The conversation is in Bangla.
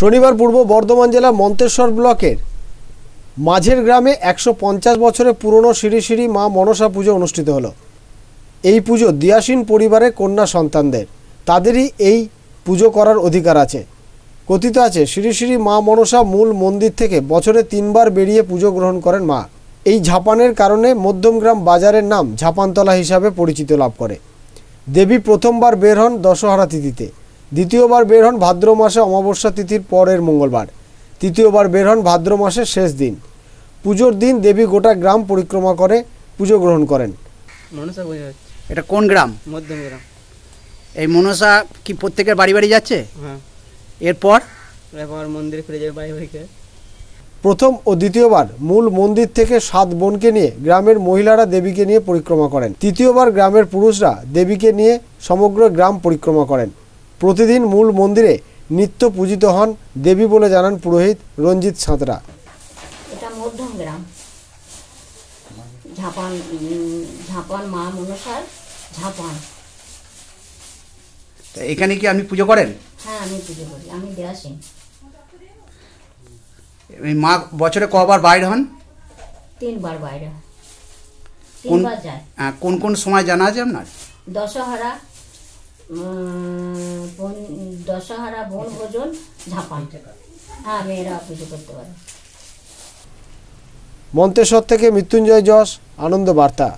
শনিবার পূর্ব বর্ধমান জেলা মন্তেশ্বর ব্লকের মাঝের গ্রামে একশো পঞ্চাশ বছরের পুরনো শ্রী শ্রী মা মনসা পুজো অনুষ্ঠিত হলো এই পুজো দিয়াসীন পরিবারের কন্যা সন্তানদের তাদেরই এই পুজো করার অধিকার আছে কথিত আছে শ্রী শ্রী মা মনসা মূল মন্দির থেকে বছরে তিনবার বেরিয়ে পুজো গ্রহণ করেন মা এই ঝাপানের কারণে মধ্যমগ্রাম বাজারের নাম ঝাপানতলা হিসাবে পরিচিত লাভ করে দেবী প্রথমবার বের হন দশহরা তিথিতে দ্বিতীয়বার বের হন ভাদ্র মাসে অমাবস্যা তিথির পরের মঙ্গলবার তৃতীয়বার বের হন ভাদ্র মাসের শেষ দিন পুজোর দিন দেবী গোটা গ্রাম পরিক্রমা করে পুজো গ্রহণ করেন এটা কোন গ্রাম এই মনসা কি প্রত্যেকের বাড়ি বাড়ি যাচ্ছে হ্যাঁ। এরপর মন্দির ফিরে বাড়ি প্রথম ও দ্বিতীয়বার মূল মন্দির থেকে সাত বোনকে নিয়ে গ্রামের মহিলারা দেবীকে নিয়ে পরিক্রমা করেন তৃতীয়বার গ্রামের পুরুষরা দেবীকে নিয়ে সমগ্র গ্রাম পরিক্রমা করেন প্রতিদিন মূল মন্দিরে নিত্য পূজিত হন দেবী বলে জানান পুরোহিত রঞ্জিত সাঁতরা তা এখানে কি আপনি পুজো করেন হ্যাঁ, এই মা বছরে কবার বাইর হন তিনবার বাইরে কোন হ্যাঁ, কোন কোন সময় জানা আছে আপনার দশহরা দশহারা বনভোজন ঝাপান হ্যাঁ মেয়েরা পুজো করতে পারে মন্তেশ্বর থেকে মৃত্যুঞ্জয় যশ আনন্দ বার্তা